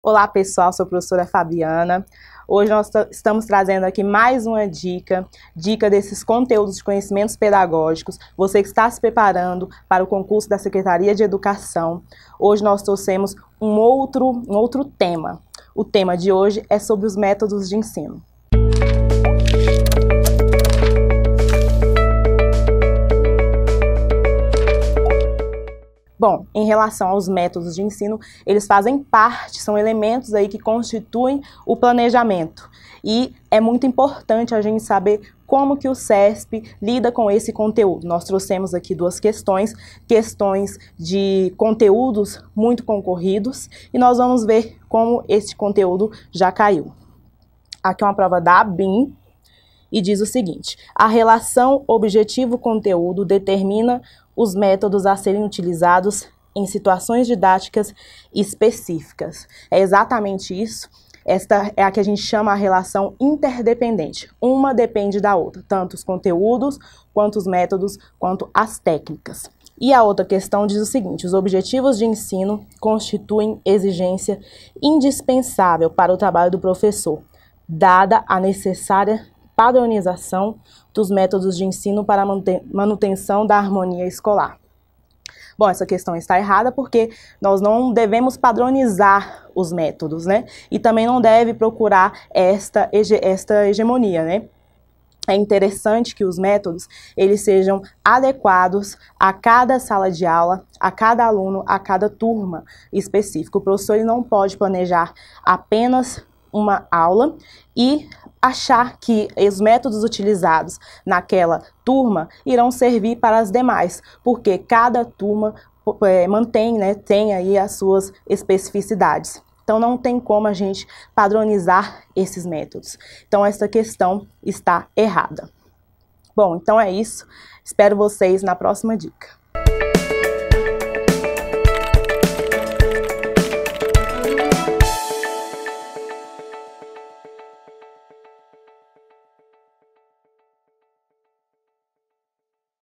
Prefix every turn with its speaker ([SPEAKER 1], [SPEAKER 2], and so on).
[SPEAKER 1] Olá pessoal, sou a professora Fabiana. Hoje nós estamos trazendo aqui mais uma dica, dica desses conteúdos de conhecimentos pedagógicos. Você que está se preparando para o concurso da Secretaria de Educação, hoje nós trouxemos um outro, um outro tema. O tema de hoje é sobre os métodos de ensino. Bom, em relação aos métodos de ensino, eles fazem parte, são elementos aí que constituem o planejamento. E é muito importante a gente saber como que o CESP lida com esse conteúdo. Nós trouxemos aqui duas questões, questões de conteúdos muito concorridos, e nós vamos ver como este conteúdo já caiu. Aqui é uma prova da ABIN, e diz o seguinte: a relação objetivo-conteúdo determina os métodos a serem utilizados em situações didáticas específicas. É exatamente isso. Esta é a que a gente chama a relação interdependente. Uma depende da outra, tanto os conteúdos, quanto os métodos, quanto as técnicas. E a outra questão diz o seguinte: os objetivos de ensino constituem exigência indispensável para o trabalho do professor, dada a necessária padronização dos métodos de ensino para manutenção da harmonia escolar. Bom, essa questão está errada porque nós não devemos padronizar os métodos, né? E também não deve procurar esta, hege esta hegemonia, né? É interessante que os métodos eles sejam adequados a cada sala de aula, a cada aluno, a cada turma específica. O professor ele não pode planejar apenas uma aula e achar que os métodos utilizados naquela turma irão servir para as demais, porque cada turma é, mantém, né, tem aí as suas especificidades. Então não tem como a gente padronizar esses métodos. Então essa questão está errada. Bom, então é isso. Espero vocês na próxima dica.